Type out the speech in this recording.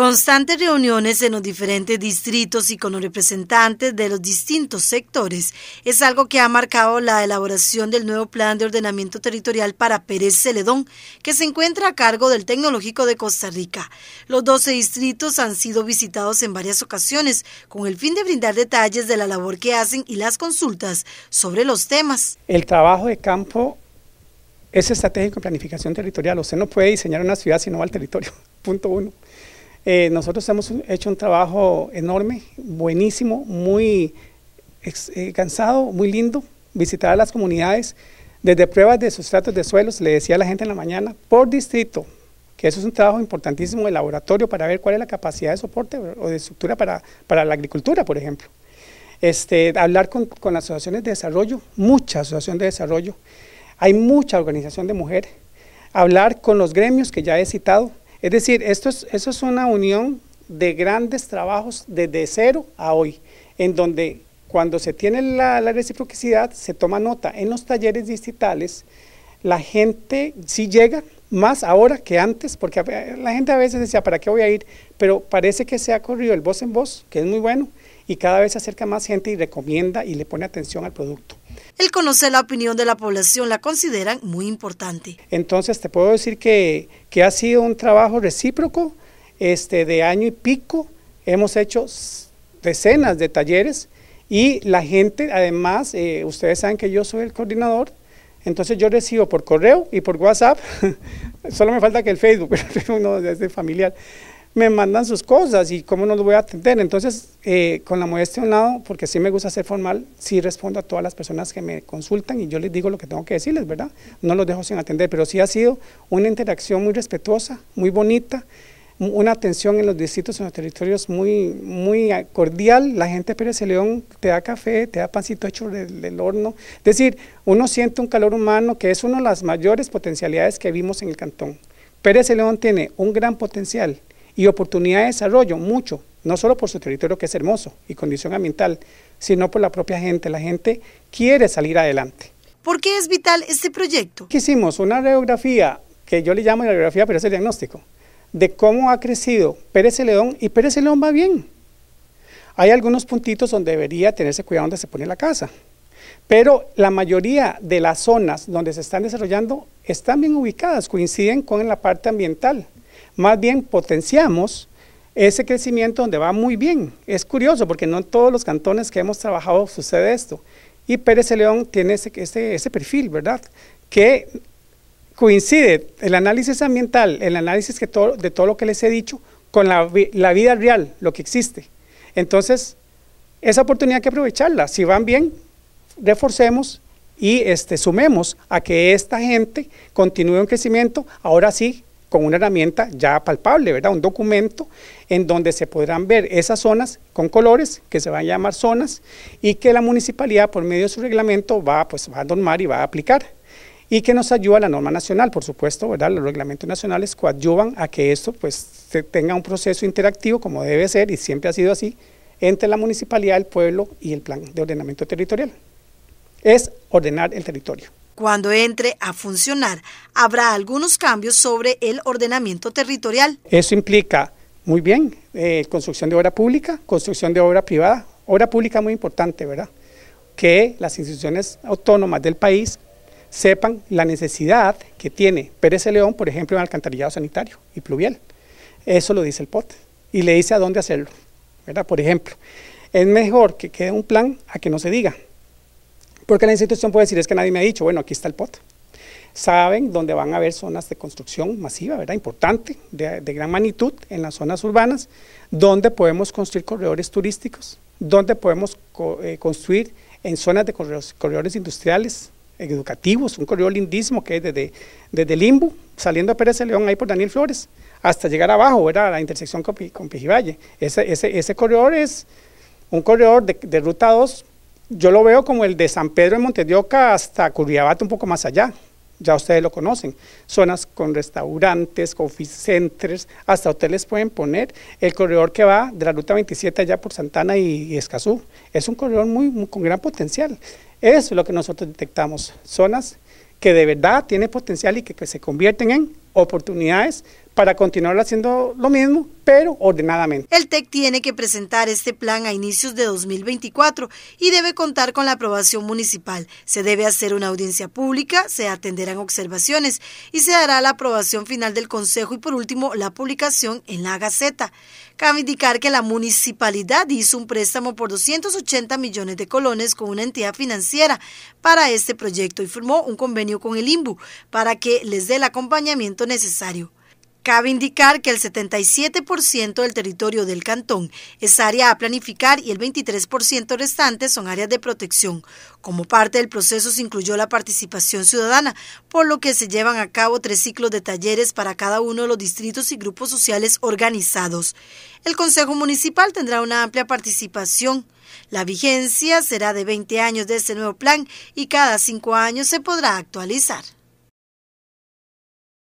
Constantes reuniones en los diferentes distritos y con los representantes de los distintos sectores es algo que ha marcado la elaboración del nuevo plan de ordenamiento territorial para Pérez Celedón, que se encuentra a cargo del Tecnológico de Costa Rica. Los 12 distritos han sido visitados en varias ocasiones con el fin de brindar detalles de la labor que hacen y las consultas sobre los temas. El trabajo de campo es estratégico en planificación territorial. Usted no puede diseñar una ciudad si no va al territorio. Punto uno. Eh, nosotros hemos hecho un trabajo enorme, buenísimo, muy eh, cansado, muy lindo, visitar a las comunidades, desde pruebas de sustratos de suelos, le decía a la gente en la mañana, por distrito, que eso es un trabajo importantísimo de laboratorio para ver cuál es la capacidad de soporte o de estructura para, la agricultura, por ejemplo. Este, hablar con, con las asociaciones de desarrollo, mucha asociación de desarrollo, hay mucha organización de mujeres, hablar con los gremios que ya he citado, es decir, esto eso es una unión de grandes trabajos desde cero a hoy, en donde cuando se tiene la, reciprocidad, se toma nota en los talleres digitales, la gente sí llega, más ahora que antes, porque la gente a veces decía, ¿para qué voy a ir? Pero parece que se ha corrido el voz en voz, que es muy bueno, y cada vez se acerca más gente y recomienda y le pone atención al producto. El conocer la opinión de la población la consideran muy importante. Entonces te puedo decir que, ha sido un trabajo recíproco este, de año y pico. Hemos hecho decenas de talleres y la gente, además, eh, ustedes saben que yo soy el coordinador, entonces yo recibo por correo y por WhatsApp, solo me falta que el Facebook, pero no, es de familiar, me mandan sus cosas y cómo no los voy a atender. Entonces, eh, con la modestia a un lado, porque sí me gusta ser formal, sí respondo a todas las personas que me consultan y yo les digo lo que tengo que decirles, ¿verdad? No los dejo sin atender, pero sí ha sido una interacción muy respetuosa, muy bonita, una atención en los distritos, en los territorios muy, muy cordial. La gente de Pérez de León te da café, te da pancito hecho del, del, horno. Es decir, uno siente un calor humano que es una de las mayores potencialidades que vimos en el cantón. Pérez de León tiene un gran potencial y oportunidad de desarrollo, mucho, no solo por su territorio que es hermoso y condición ambiental, sino por la propia gente. La gente quiere salir adelante. ¿Por qué es vital este proyecto? Hicimos una radiografía, que yo le llamo radiografía, pero es el diagnóstico, de cómo ha crecido Pérez León y Pérez León va bien. Hay algunos puntitos donde debería tenerse cuidado donde se pone la casa, pero la mayoría de las zonas donde se están desarrollando están bien ubicadas, coinciden con la parte ambiental más bien potenciamos ese crecimiento donde va muy bien. Es curioso porque no en todos los cantones que hemos trabajado sucede esto. Y Pérez León tiene ese, perfil, ¿verdad? Que coincide el análisis ambiental, el análisis que de todo lo que les he dicho, con la, vida real, lo que existe. Entonces, esa oportunidad hay que aprovecharla. Si van bien, reforcemos y este, sumemos a que esta gente continúe un crecimiento, ahora sí, con una herramienta ya palpable, ¿verdad? Un documento en donde se podrán ver esas zonas con colores que se van a llamar zonas y que la municipalidad por medio de su reglamento va, pues, va a normar y va a aplicar y que nos ayuda la norma nacional, por supuesto, ¿verdad? Los reglamentos nacionales coadyuvan a que esto pues tenga un proceso interactivo como debe ser y siempre ha sido así entre la municipalidad, el pueblo y el plan de ordenamiento territorial. Es ordenar el territorio. Cuando entre a funcionar, habrá algunos cambios sobre el ordenamiento territorial. Eso implica, muy bien, eh, construcción de obra pública, construcción de obra privada, obra pública muy importante, ¿verdad? Que las instituciones autónomas del país sepan la necesidad que tiene Pérez León, por ejemplo, en alcantarillado sanitario y pluvial. Eso lo dice el POT y le dice a dónde hacerlo, ¿verdad? Por ejemplo, es mejor que quede un plan a que no se diga. Porque la institución puede decir, es que nadie me ha dicho, bueno, aquí está el POT. Saben dónde van a haber zonas de construcción masiva, ¿verdad? Importante, de, gran magnitud en las zonas urbanas, donde podemos construir corredores turísticos, donde podemos eh, construir en zonas de corredores, industriales, educativos, un corredor lindísimo que es desde, desde Limbu, saliendo a Pérez León, ahí por Daniel Flores, hasta llegar abajo, ¿verdad? a la intersección con, con Pijivalle. Ese, corredor es un corredor de, de ruta 2 yo lo veo como el de San Pedro de Montedioca hasta Curriabate, un poco más allá. Ya ustedes lo conocen. Zonas con restaurantes, office centers, hasta hoteles pueden poner. El corredor que va de la ruta 27 allá por Santana y, Escazú. Es un corredor muy, con gran potencial. Eso es lo que nosotros detectamos. Zonas que de verdad tienen potencial y que se convierten en oportunidades para continuar haciendo lo mismo, pero ordenadamente. El TEC tiene que presentar este plan a inicios de 2024 y debe contar con la aprobación municipal. Se debe hacer una audiencia pública, se atenderán observaciones y se dará la aprobación final del Consejo y por último la publicación en la Gaceta. Cabe indicar que la municipalidad hizo un préstamo por 280 millones de colones con una entidad financiera para este proyecto y firmó un convenio con el IMBU para que les dé el acompañamiento necesario. Cabe indicar que el 77% del territorio del cantón es área a planificar y el 23% restante son áreas de protección. Como parte del proceso se incluyó la participación ciudadana, por lo que se llevan a cabo tres ciclos de talleres para cada uno de los distritos y grupos sociales organizados. El Consejo Municipal tendrá una amplia participación. La vigencia será de 20 años de este nuevo plan y cada cinco años se podrá actualizar.